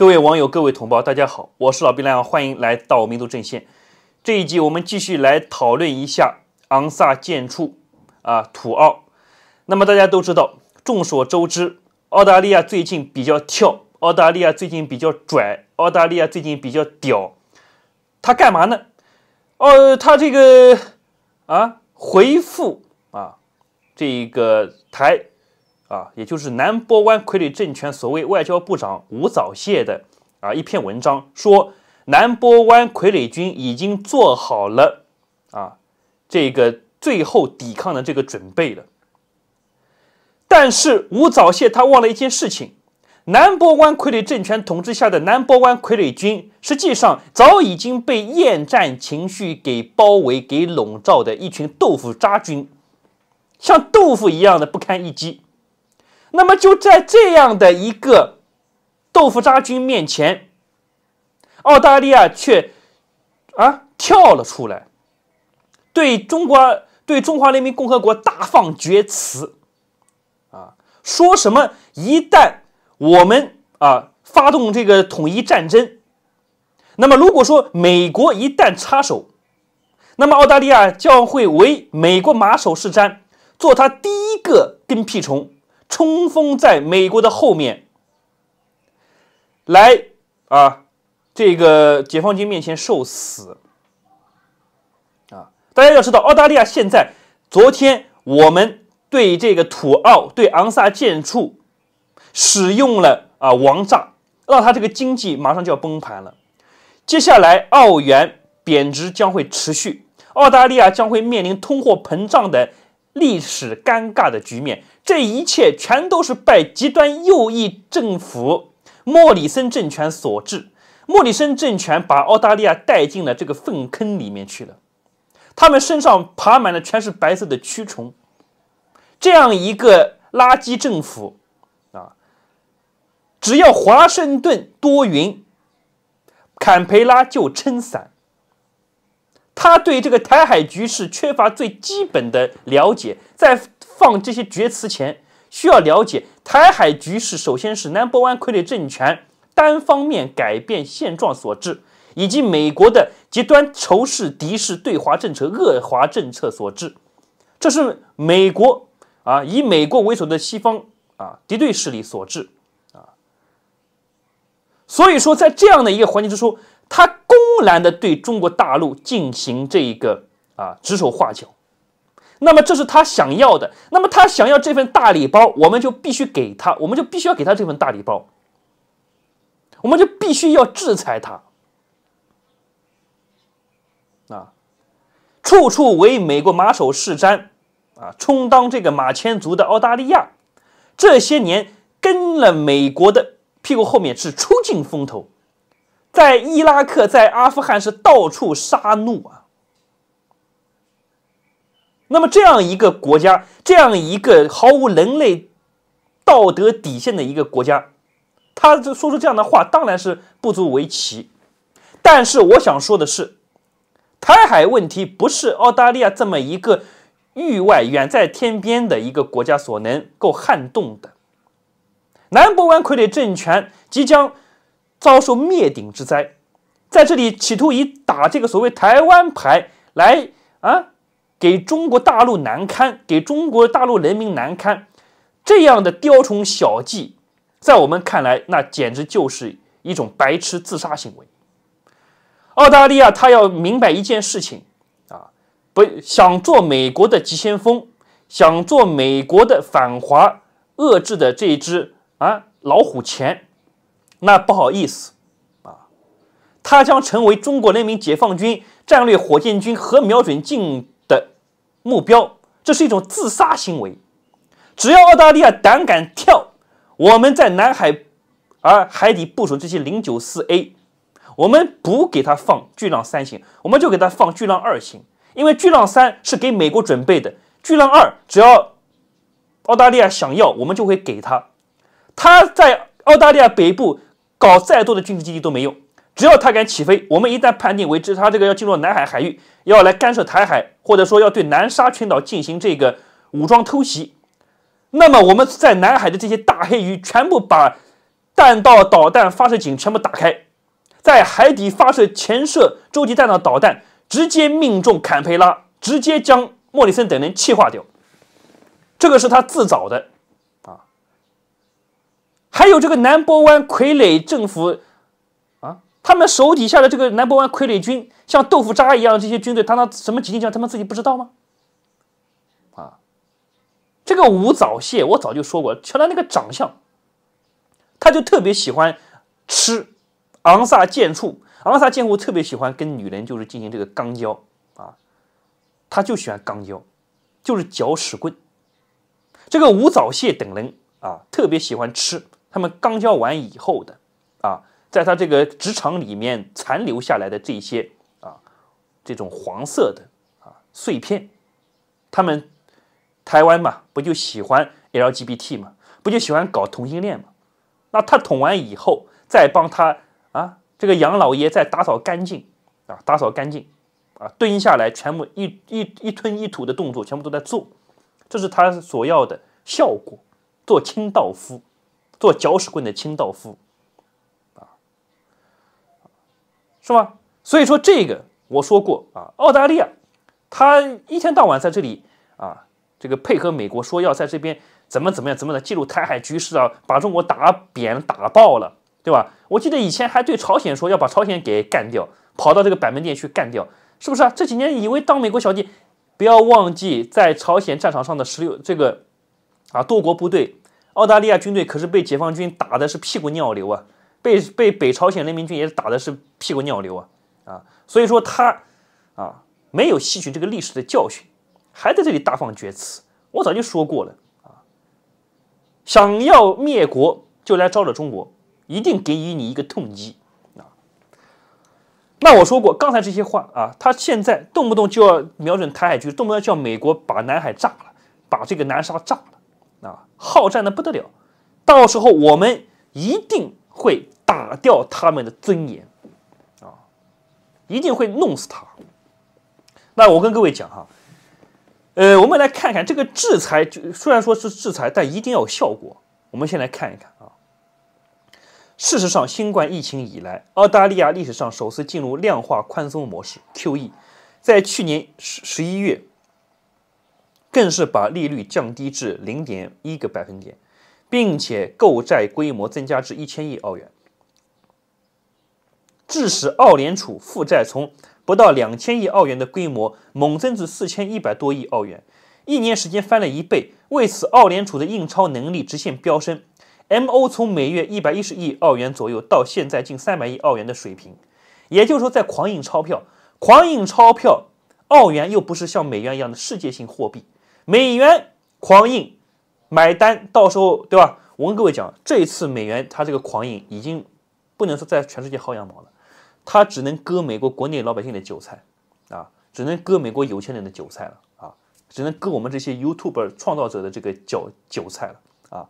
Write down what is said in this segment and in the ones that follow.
各位网友，各位同胞，大家好，我是老毕亮，欢迎来到民族阵线。这一集我们继续来讨论一下昂萨建处啊，土澳。那么大家都知道，众所周知，澳大利亚最近比较跳，澳大利亚最近比较拽，澳大利亚最近比较屌。他干嘛呢？哦，他这个啊，回复啊，这个台。啊，也就是南波湾傀儡政权所谓外交部长吴早燮的啊一篇文章，说南波湾傀儡军已经做好了啊这个最后抵抗的这个准备了。但是吴早燮他忘了一件事情：南波湾傀儡政权统治下的南波湾傀儡军，实际上早已经被厌战情绪给包围、给笼罩的一群豆腐渣军，像豆腐一样的不堪一击。那么就在这样的一个豆腐渣军面前，澳大利亚却啊跳了出来，对中国、对中华人民共和国大放厥词，啊，说什么一旦我们啊发动这个统一战争，那么如果说美国一旦插手，那么澳大利亚将会为美国马首是瞻，做他第一个跟屁虫。冲锋在美国的后面，来啊！这个解放军面前受死啊！大家要知道，澳大利亚现在昨天我们对这个土澳、对昂萨建处使用了啊王炸，让他这个经济马上就要崩盘了。接下来澳元贬值将会持续，澳大利亚将会面临通货膨胀的。历史尴尬的局面，这一切全都是拜极端右翼政府莫里森政权所致。莫里森政权把澳大利亚带进了这个粪坑里面去了，他们身上爬满了全是白色的蛆虫。这样一个垃圾政府啊，只要华盛顿多云，坎培拉就撑伞。他对这个台海局势缺乏最基本的了解，在放这些厥词前，需要了解台海局势首先是南 n 湾傀儡政权单方面改变现状所致，以及美国的极端仇视敌视对华政策、恶华政策所致，这是美国啊，以美国为首的西方啊敌对势力所致啊。所以说，在这样的一个环境之中，他共。难的对中国大陆进行这个啊指手画脚，那么这是他想要的，那么他想要这份大礼包，我们就必须给他，我们就必须要给他这份大礼包，我们就必须要制裁他。啊，处处为美国马首是瞻啊，充当这个马前卒的澳大利亚，这些年跟了美国的屁股后面是出尽风头。在伊拉克，在阿富汗是到处杀戮啊！那么这样一个国家，这样一个毫无人类道德底线的一个国家，他说出这样的话，当然是不足为奇。但是我想说的是，台海问题不是澳大利亚这么一个域外远在天边的一个国家所能够撼动的。南博湾傀儡政权即将。遭受灭顶之灾，在这里企图以打这个所谓台湾牌来啊，给中国大陆难堪，给中国大陆人民难堪，这样的雕虫小技，在我们看来，那简直就是一种白痴自杀行为。澳大利亚，他要明白一件事情啊，不想做美国的急先锋，想做美国的反华遏制的这一只啊老虎钳。那不好意思，啊，它将成为中国人民解放军战略火箭军核瞄准镜的目标，这是一种自杀行为。只要澳大利亚胆敢跳，我们在南海、而海底部署这些零九四 A，我们不给他放巨浪三型，我们就给他放巨浪二型，因为巨浪三是给美国准备的，巨浪二只要澳大利亚想要，我们就会给他。他在澳大利亚北部。搞再多的军事基地都没用，只要他敢起飞，我们一旦判定为之，他这个要进入南海海域，要来干涉台海，或者说要对南沙群岛进行这个武装偷袭，那么我们在南海的这些大黑鱼全部把弹道导弹发射井全部打开，在海底发射潜射洲际弹道导弹，直接命中坎培拉，直接将莫里森等人气化掉。这个是他自找的。还有这个南博湾傀儡政府啊，他们手底下的这个南博湾傀儡军像豆腐渣一样，这些军队他拿什么几斤枪，他们自己不知道吗？啊，这个吴早谢我早就说过，瞧他那个长相，他就特别喜欢吃昂萨剑触，昂萨剑触特别喜欢跟女人就是进行这个肛交啊，他就喜欢肛交，就是搅屎棍。这个吴早谢等人啊，特别喜欢吃。他们刚交完以后的，啊，在他这个职场里面残留下来的这些啊，这种黄色的啊碎片，他们台湾嘛，不就喜欢 LGBT 嘛，不就喜欢搞同性恋嘛？那他捅完以后，再帮他啊，这个杨老爷再打扫干净啊，打扫干净啊，蹲下来，全部一一一吞一吐的动作，全部都在做，这是他所要的效果，做清道夫。做搅屎棍的清道夫，啊，是吗？所以说这个我说过啊，澳大利亚，他一天到晚在这里啊，这个配合美国说要在这边怎么怎么样，怎么的介入台海局势啊，把中国打扁打爆了，对吧？我记得以前还对朝鲜说要把朝鲜给干掉，跑到这个板门店去干掉，是不是啊？这几年以为当美国小弟，不要忘记在朝鲜战场上的十六这个啊多国部队。澳大利亚军队可是被解放军打的是屁股尿流啊，被被北朝鲜人民军也打的是屁股尿流啊啊！所以说他啊没有吸取这个历史的教训，还在这里大放厥词。我早就说过了啊，想要灭国就来招惹中国，一定给予你一个痛击啊！那我说过刚才这些话啊，他现在动不动就要瞄准台海局动不动叫美国把南海炸了，把这个南沙炸。啊，好战的不得了，到时候我们一定会打掉他们的尊严，啊，一定会弄死他。那我跟各位讲哈，呃，我们来看看这个制裁，就虽然说是制裁，但一定要有效果。我们先来看一看啊。事实上，新冠疫情以来，澳大利亚历史上首次进入量化宽松模式 QE，在去年十十一月。更是把利率降低至零点一个百分点，并且购债规模增加至一千亿澳元，致使澳联储负债从不到两千亿澳元的规模猛增至四千一百多亿澳元，一年时间翻了一倍。为此，澳联储的印钞能力直线飙升，M O 从每月一百一十亿澳元左右到现在近三百亿澳元的水平，也就是说在狂印钞票。狂印钞票，澳元又不是像美元一样的世界性货币。美元狂印，买单，到时候对吧？我跟各位讲，这一次美元它这个狂印已经不能说在全世界薅羊毛了，它只能割美国国内老百姓的韭菜啊，只能割美国有钱人的韭菜了啊，只能割我们这些 YouTuber 创造者的这个韭韭菜了啊。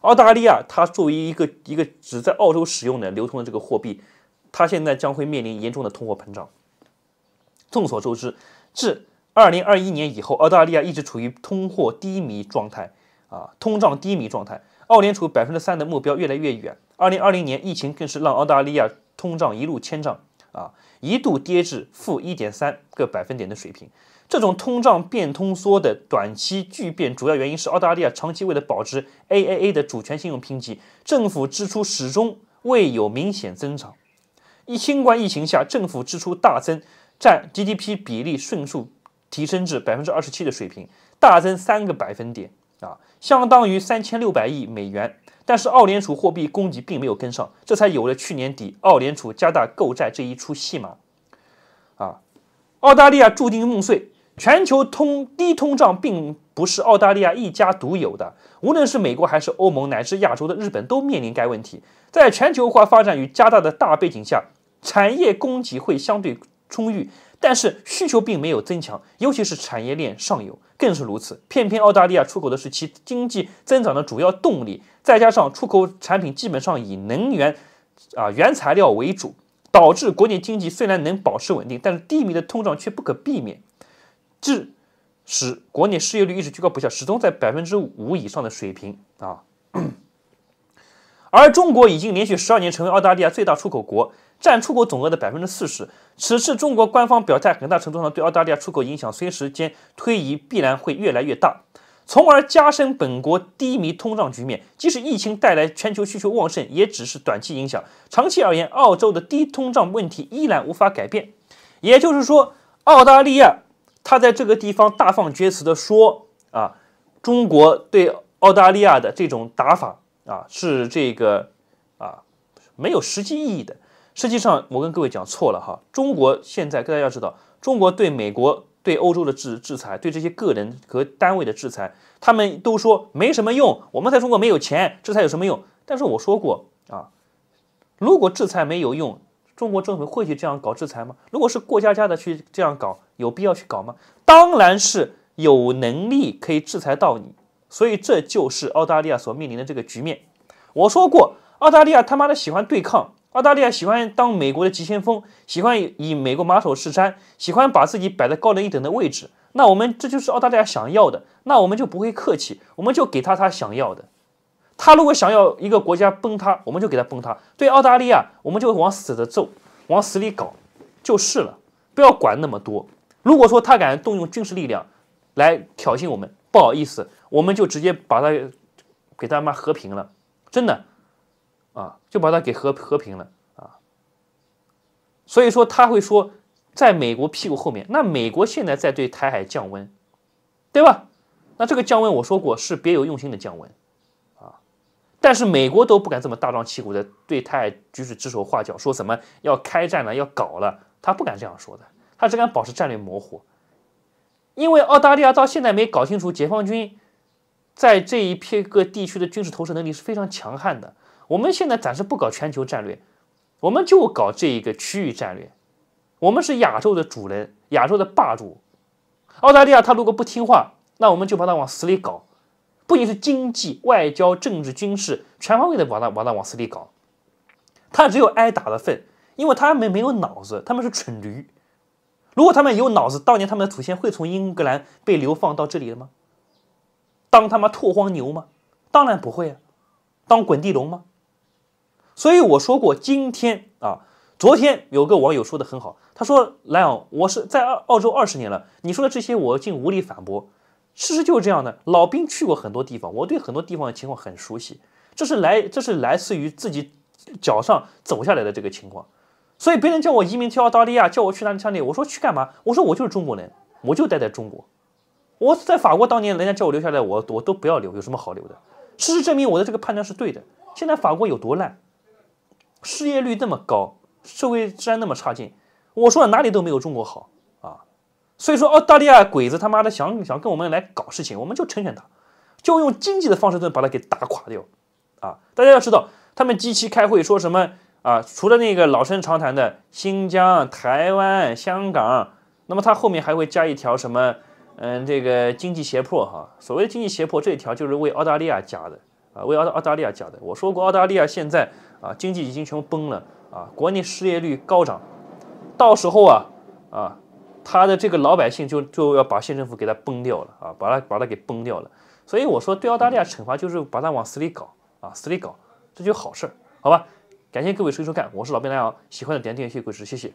澳大利亚它作为一个一个只在澳洲使用的流通的这个货币，它现在将会面临严重的通货膨胀。众所周知，这。二零二一年以后，澳大利亚一直处于通货低迷状态，啊，通胀低迷状态。澳联储百分之三的目标越来越远。二零二零年疫情更是让澳大利亚通胀一路千丈啊，一度跌至负一点三个百分点的水平。这种通胀变通缩的短期巨变，主要原因是澳大利亚长期为了保持 AAA 的主权信用评级，政府支出始终未有明显增长。一新冠疫情下，政府支出大增，占 GDP 比例迅速。提升至百分之二十七的水平，大增三个百分点啊，相当于三千六百亿美元。但是，澳联储货币供给并没有跟上，这才有了去年底澳联储加大购债这一出戏码。啊，澳大利亚注定梦碎。全球通低通胀并不是澳大利亚一家独有的，无论是美国还是欧盟，乃至亚洲的日本都面临该问题。在全球化发展与加大的大背景下，产业供给会相对。充裕，但是需求并没有增强，尤其是产业链上游更是如此。偏偏澳大利亚出口的是其经济增长的主要动力，再加上出口产品基本上以能源、啊原材料为主，导致国内经济虽然能保持稳定，但是低迷的通胀却不可避免，致使国内失业率一直居高不下，始终在百分之五以上的水平啊。而中国已经连续十二年成为澳大利亚最大出口国，占出口总额的百分之四十。此次中国官方表态，很大程度上对澳大利亚出口影响，随时间推移必然会越来越大，从而加深本国低迷通胀局面。即使疫情带来全球需求旺盛，也只是短期影响。长期而言，澳洲的低通胀问题依然无法改变。也就是说，澳大利亚他在这个地方大放厥词的说啊，中国对澳大利亚的这种打法。啊，是这个啊，没有实际意义的。实际上，我跟各位讲错了哈。中国现在，大家要知道，中国对美国、对欧洲的制制裁，对这些个人和单位的制裁，他们都说没什么用。我们在中国没有钱，制裁有什么用？但是我说过啊，如果制裁没有用，中国政府会去这样搞制裁吗？如果是过家家的去这样搞，有必要去搞吗？当然是有能力可以制裁到你。所以这就是澳大利亚所面临的这个局面。我说过，澳大利亚他妈的喜欢对抗，澳大利亚喜欢当美国的急先锋，喜欢以美国马首是瞻，喜欢把自己摆在高人一等的位置。那我们这就是澳大利亚想要的，那我们就不会客气，我们就给他他想要的。他如果想要一个国家崩塌，我们就给他崩塌。对澳大利亚，我们就往死的揍，往死里搞就是了，不要管那么多。如果说他敢动用军事力量来挑衅我们，不好意思。我们就直接把它给他妈和平了，真的，啊，就把它给和和平了啊。所以说他会说，在美国屁股后面，那美国现在在对台海降温，对吧？那这个降温我说过是别有用心的降温啊。但是美国都不敢这么大张旗鼓的对台海局势指手画脚，说什么要开战了要搞了，他不敢这样说的，他只敢保持战略模糊，因为澳大利亚到现在没搞清楚解放军。在这一片个地区的军事投射能力是非常强悍的。我们现在暂时不搞全球战略，我们就搞这一个区域战略。我们是亚洲的主人，亚洲的霸主。澳大利亚他如果不听话，那我们就把他往死里搞，不仅是经济、外交、政治、军事全方位的把他把他往死里搞。他只有挨打的份，因为他们没有脑子，他们是蠢驴。如果他们有脑子，当年他们的祖先会从英格兰被流放到这里的吗？当他妈拓荒牛吗？当然不会啊！当滚地龙吗？所以我说过，今天啊，昨天有个网友说的很好，他说：“莱昂，我是在澳澳洲二十年了，你说的这些我竟无力反驳。事实就是这样的。老兵去过很多地方，我对很多地方的情况很熟悉，这是来这是来自于自己脚上走下来的这个情况。所以别人叫我移民去澳大利亚，叫我去哪里哪里，我说去干嘛？我说我就是中国人，我就待在中国。”我在法国当年人家叫我留下来，我我都不要留，有什么好留的？事实证明我的这个判断是对的。现在法国有多烂，失业率那么高，社会治安那么差劲，我说哪里都没有中国好啊！所以说澳大利亚鬼子他妈的想想跟我们来搞事情，我们就成全他，就用经济的方式度把他给打垮掉啊！大家要知道，他们机器开会说什么啊？除了那个老生常谈的新疆、台湾、香港，那么他后面还会加一条什么？嗯，这个经济胁迫哈，所谓的经济胁迫这一条就是为澳大利亚加的啊，为澳澳大利亚加的。我说过，澳大利亚现在啊，经济已经全部崩了啊，国内失业率高涨，到时候啊啊，他的这个老百姓就就要把县政府给他崩掉了啊，把他把他给崩掉了。所以我说对澳大利亚惩罚就是把他往死里搞啊，死里搞，这就好事儿，好吧？感谢各位收收看，我是老兵大姚，喜欢的点点谢谢关注，谢谢。